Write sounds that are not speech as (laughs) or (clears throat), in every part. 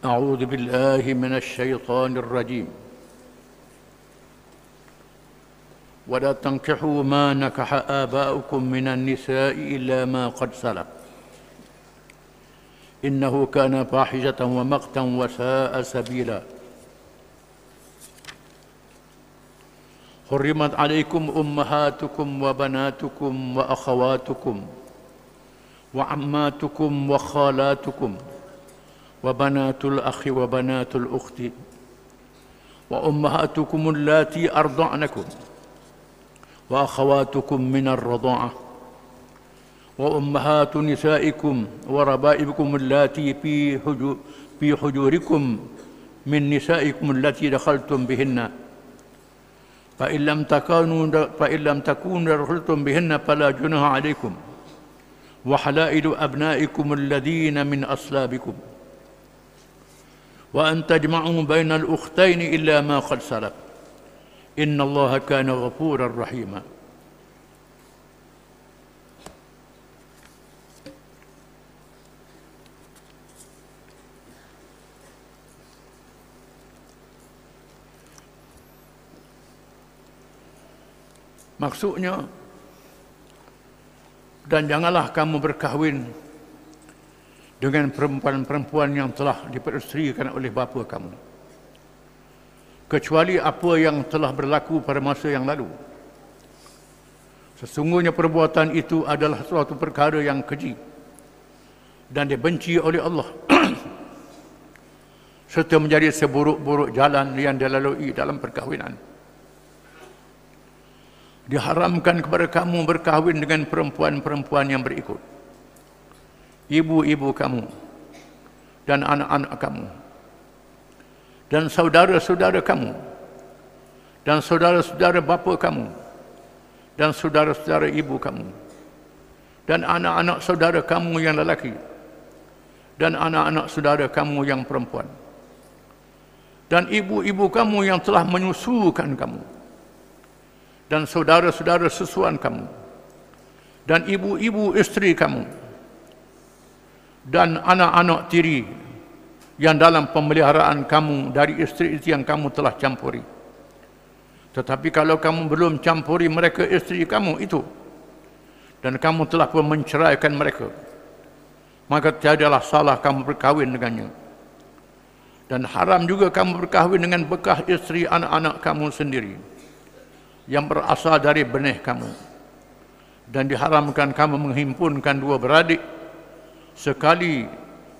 أعوذ بالله من الشيطان الرجيم ولا تنكحوا ما نكح آباؤكم من النساء إلا ما قد سلف إنه كان فاحشة ومقتا وساء سبيلا حرمت عليكم أمهاتكم وبناتكم وأخواتكم وعماتكم وخالاتكم وبنات الأخ وبنات الأخت وأمهاتكم اللاتي أرضعنكم وأخواتكم من الرضاعة وأمهات نسائكم وربائبكم اللاتي في, في حجوركم من نسائكم التي دخلتم بهن فإن لم تكونوا فإن لم تكونوا دخلتم بهن فلا جناح عليكم وحلائل أبنائكم الذين من أصلابكم وأن تجمعوا بين الأختين إلا ما قد سلف إن الله كان غفورا رحيما Maksudnya, dan janganlah kamu berkahwin dengan perempuan-perempuan yang telah diperserikan oleh bapa kamu. Kecuali apa yang telah berlaku pada masa yang lalu. Sesungguhnya perbuatan itu adalah suatu perkara yang keji dan dibenci oleh Allah. (clears throat) Serta menjadi seburuk-buruk jalan yang dilalui dalam perkahwinan. Diharamkan kepada kamu berkahwin dengan perempuan-perempuan yang berikut ibu-ibu kamu dan anak-anak kamu dan saudara-saudara kamu dan saudara-saudara bapa kamu dan saudara-saudara ibu kamu dan anak-anak saudara kamu yang lelaki dan anak-anak saudara kamu yang perempuan dan ibu-ibu kamu yang telah menyusukan kamu dan saudara-saudara sesuan kamu dan ibu-ibu isteri kamu dan anak-anak tiri yang dalam pemeliharaan kamu dari isteri-isteri yang kamu telah campuri. Tetapi kalau kamu belum campuri mereka isteri kamu itu dan kamu telah pun menceraikan mereka, maka tiadalah salah kamu berkahwin dengannya. Dan haram juga kamu berkahwin dengan bekah isteri anak-anak kamu sendiri yang berasal dari benih kamu. Dan diharamkan kamu menghimpunkan dua beradik sekali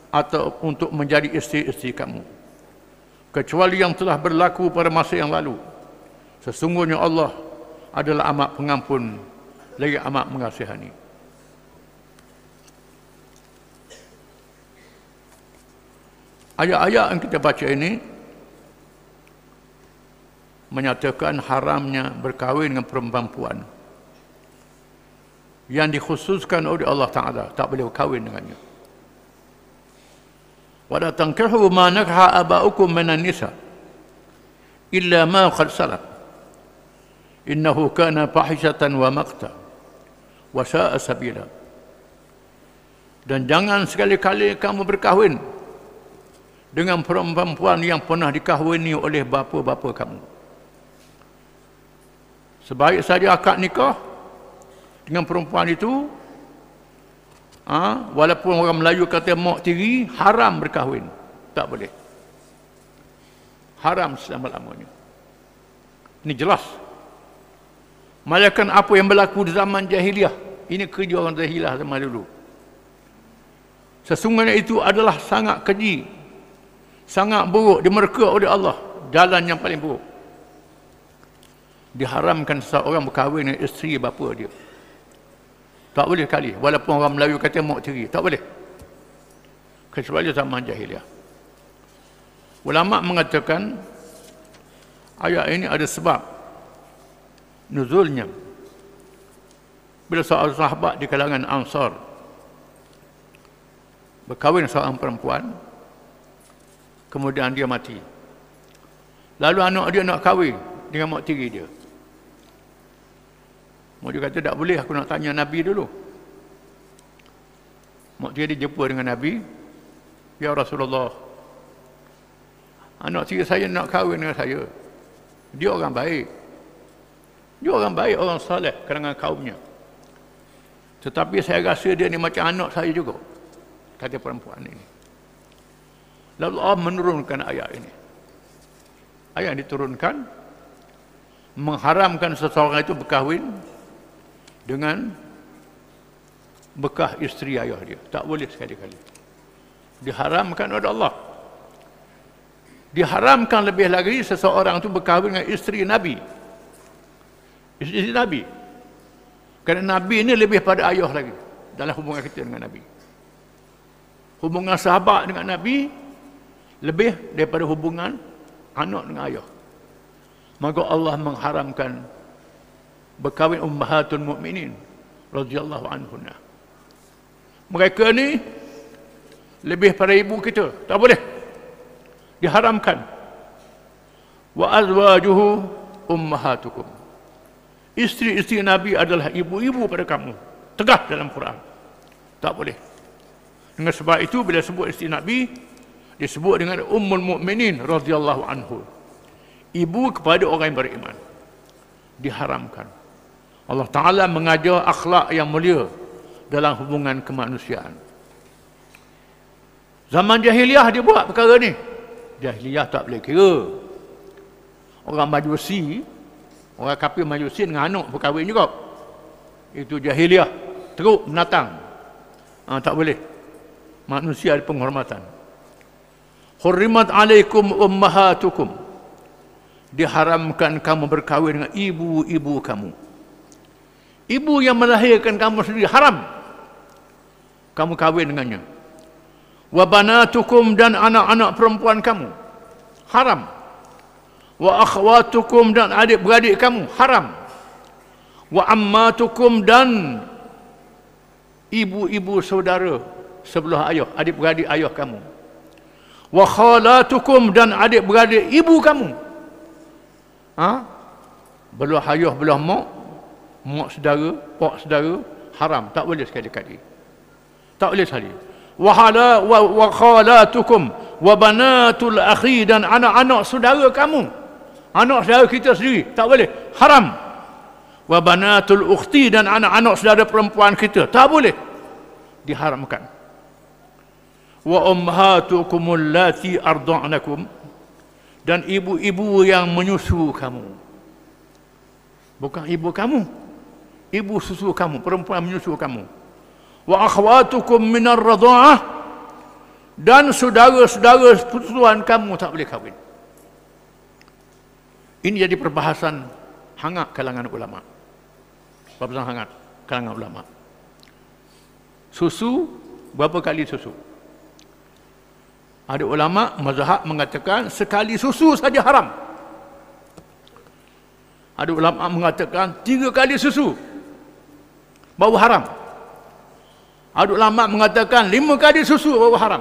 atau untuk menjadi istri-istri kamu kecuali yang telah berlaku pada masa yang lalu sesungguhnya Allah adalah amat pengampun lagi amat mengasihani ayat-ayat yang kita baca ini menyatakan haramnya berkahwin dengan perempuan yang dikhususkan oleh Allah Ta'ala tak boleh berkahwin dengannya ولا تنكحوا ما نكح آباؤكم من النساء إلا ما قد سلف إنه كان فحشة ومقتا وساء سبيلا dan jangan sekali-kali kamu berkahwin dengan perempuan-perempuan yang pernah dikahwini oleh bapa-bapa kamu. Sebaik saja akad nikah dengan perempuan itu ha? walaupun orang Melayu kata mak tiri haram berkahwin tak boleh haram selama-lamanya ini jelas malaikan apa yang berlaku di zaman jahiliah ini kerja orang jahiliah zaman dulu sesungguhnya itu adalah sangat keji sangat buruk Di mereka oleh Allah jalan yang paling buruk diharamkan seseorang berkahwin dengan isteri bapa dia tak boleh kali, Walaupun orang Melayu kata muktiri. Tak boleh. Kecuali zaman jahiliah. Ulama mengatakan ayat ini ada sebab nuzulnya. Bila seorang sahabat di kalangan Ansar berkahwin seorang perempuan kemudian dia mati. Lalu anak dia nak kahwin dengan mak tiri dia. Mak dia kata tak boleh aku nak tanya Nabi dulu. Mak dia dijumpa dengan Nabi. Ya Rasulullah. Anak saya saya nak kahwin dengan saya. Dia orang baik. Dia orang baik, orang salih kerana kaumnya. Tetapi saya rasa dia ni macam anak saya juga. Kata perempuan ini. Lalu Allah menurunkan ayat ini. Ayat yang diturunkan. Mengharamkan seseorang itu berkahwin dengan bekah isteri ayah dia. Tak boleh sekali-kali. Diharamkan oleh Allah. Diharamkan lebih lagi seseorang itu berkahwin dengan isteri Nabi. Isteri Nabi. Kerana Nabi ini lebih pada ayah lagi dalam hubungan kita dengan Nabi. Hubungan sahabat dengan Nabi lebih daripada hubungan anak dengan ayah. Maka Allah mengharamkan berkahwin ummahatul mukminin radhiyallahu anhunna. Mereka ni lebih pada ibu kita, tak boleh. Diharamkan. Wa azwajuhu ummahatukum. Isteri-isteri Nabi adalah ibu-ibu pada kamu. Tegas dalam Quran. Tak boleh. Dengan sebab itu bila sebut isteri Nabi disebut dengan ummul mukminin radhiyallahu anhu. Ibu kepada orang yang beriman. Diharamkan. Allah Ta'ala mengajar akhlak yang mulia dalam hubungan kemanusiaan. Zaman jahiliah dia buat perkara ni. Jahiliah tak boleh kira. Orang majusi, orang kapil majusi dengan anak berkahwin juga. Itu jahiliah. Teruk menatang. Ha, tak boleh. Manusia ada penghormatan. Hurrimat alaikum ummahatukum. Diharamkan kamu berkahwin dengan ibu-ibu kamu. Kamu ibu yang melahirkan kamu sendiri haram kamu kahwin dengannya wa banatukum dan anak-anak perempuan kamu haram wa akhwatukum dan adik-beradik kamu haram wa ammatukum dan ibu-ibu saudara sebelah ayah adik-beradik ayah kamu wa khalatukum dan adik-beradik ibu kamu ha belah ayah belah mak mak saudara, pak saudara haram, tak boleh sekali-kali. Tak boleh sekali. Wa hala wa khalatukum wa banatul akhi dan anak-anak saudara kamu. Anak saudara kita sendiri tak boleh, haram. Wa banatul ukhti dan anak-anak saudara perempuan kita tak boleh diharamkan. Wa ummahatukum allati arda'nakum dan ibu-ibu yang menyusu kamu. Bukan ibu kamu, ibu susu kamu, perempuan menyusu kamu. Wa akhwatukum minar radha'ah dan saudara-saudara persusuan kamu tak boleh kahwin. Ini jadi perbahasan hangat kalangan ulama. Perbahasan hangat kalangan ulama. Susu berapa kali susu? Ada ulama mazhab mengatakan sekali susu saja haram. Ada ulama mengatakan tiga kali susu bau haram aduk lama mengatakan lima kali susu bau haram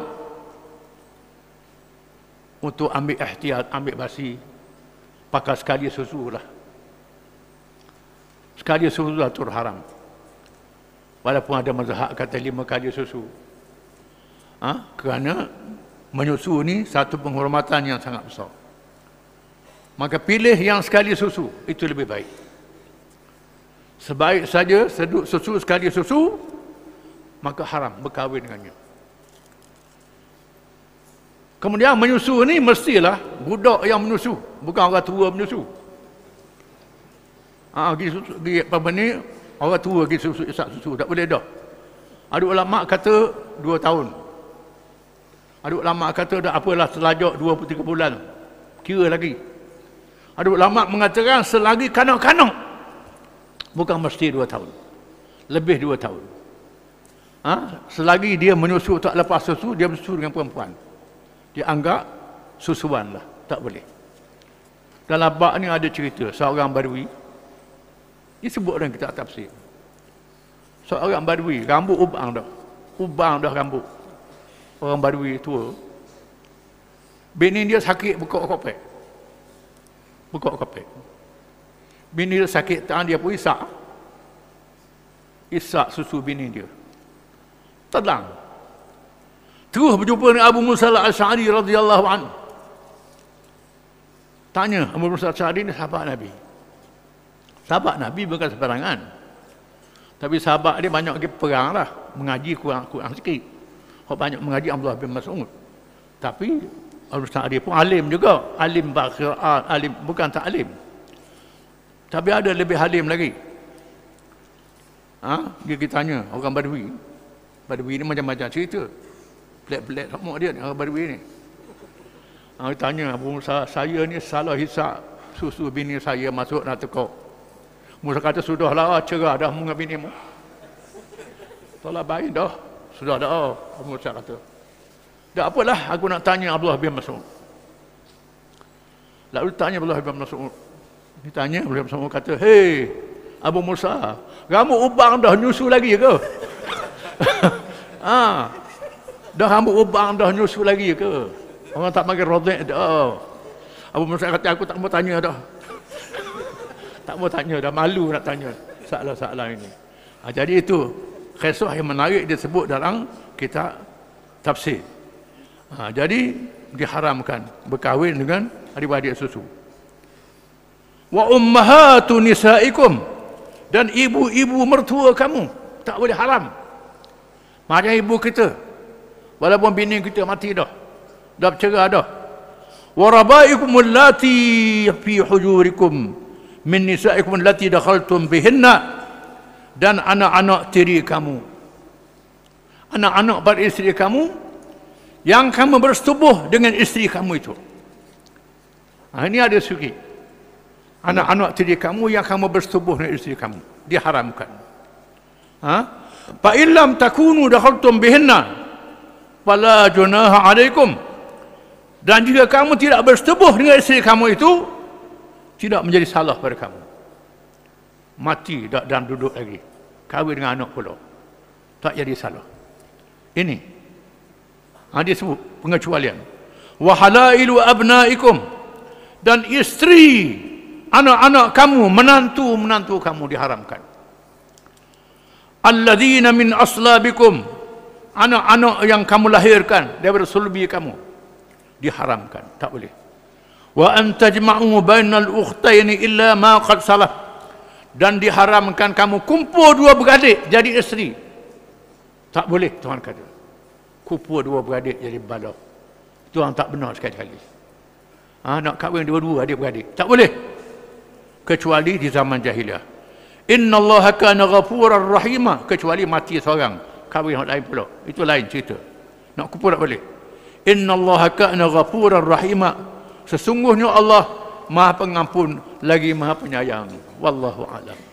untuk ambil ihtiyat ambil basi pakai sekali susu lah sekali susu lah tur haram walaupun ada mazhab kata lima kali susu ha? kerana menyusu ni satu penghormatan yang sangat besar maka pilih yang sekali susu itu lebih baik sebaik saja seduk susu sekali susu maka haram berkahwin dengannya kemudian menyusu ni mestilah budak yang menyusu bukan orang tua menyusu ha, pergi susu pergi apa ni orang tua pergi susu isap susu tak boleh dah ada ulama kata 2 tahun ada ulama kata dah apalah selajak 2 3 bulan kira lagi ada ulama mengatakan selagi kanak-kanak Bukan mesti dua tahun. Lebih dua tahun. Ha? Selagi dia menyusu tak lepas susu, dia bersusu dengan perempuan. Dia anggap susuan lah. Tak boleh. Dalam bak ni ada cerita. Seorang badui. Dia sebut dalam kitab tafsir. Seorang badui. Rambut ubang dah. Ubang dah rambut. Orang badui tua. Bini dia sakit bekok kopek. Bekok kopek. Bini dia sakit tangan dia pun isak. Isak susu bini dia. Tenang. Terus berjumpa dengan Abu Musa al-Sa'ari radhiyallahu anhu. Tanya Abu Musa al-Sa'ari ni sahabat Nabi. Sahabat Nabi bukan seperangan, Tapi sahabat dia banyak lagi perang lah. Mengaji kurang, kurang sikit. Kau banyak mengaji Abdullah bin Mas'ud. Tapi Abu Musa al-Sa'ari pun alim juga. Alim bakir, alim. Bukan tak Alim. Tapi ada lebih halim lagi. Ha? Dia pergi tanya orang Badui. Badui ni macam-macam cerita. Pelik-pelik semua dia ni, orang Badui ni. Ha, dia tanya, Musa, saya ni salah hisap susu bini saya masuk nak tekok. Musa kata, sudahlah cerah dah dengan bini mu. Tolak baik dah. Sudah dah. Musa kata. Tak apalah, aku nak tanya Abdullah bin Mas'ud. Lalu tanya Abdullah bin Mas'ud. Dia tanya Ulam Sama kata, hey Abu Musa, rambut ubang dah nyusu lagi ke? (laughs) ha. Dah rambut ubang dah nyusu lagi ke? Orang tak pakai rodek dah. Abu Musa kata, aku tak mau tanya dah. (laughs) tak mau tanya dah, malu nak tanya. Salah-salah ini. Ha, jadi itu, kisah yang menarik dia sebut dalam kitab tafsir. Ha, jadi, diharamkan berkahwin dengan adik-adik susu wa ummahatu nisaikum dan ibu-ibu mertua kamu tak boleh haram macam ibu kita walaupun bini kita mati dah dah bercerai dah wa rabaikum allati fi hujurikum min nisaikum allati dakhaltum bihinna dan anak-anak tiri kamu anak-anak beristeri kamu yang kamu bersetubuh dengan isteri kamu itu ha, ini ada sikit anak-anak tiri kamu yang kamu bersetubuh dengan isteri kamu diharamkan ha fa illam takunu dakhaltum bihinna fala junaha alaikum dan jika kamu tidak bersetubuh dengan isteri kamu itu tidak menjadi salah pada kamu mati tak dan duduk lagi kawin dengan anak pula tak jadi salah ini ada ha, sebut pengecualian wa halailu abnaikum dan isteri anak-anak kamu, menantu-menantu kamu diharamkan. Alladzina min aslabikum anak-anak yang kamu lahirkan daripada sulbi kamu diharamkan, tak boleh. Wa antajma'u bainal ukhtaini illa ma qad salaf dan diharamkan kamu kumpul dua beradik jadi isteri. Tak boleh Tuhan kata. Kumpul dua beradik jadi balak. Tuhan tak benar sekali-kali. Ha, nak kahwin dua-dua adik-beradik. Tak boleh kecuali di zaman jahiliah. Inna Allah kana ghafurar rahimah kecuali mati seorang. Kawin orang lain pula. Itu lain cerita. Nak kumpul tak boleh. Inna Allah kana ghafurar rahimah. Sesungguhnya Allah Maha pengampun lagi Maha penyayang. Wallahu a'lam.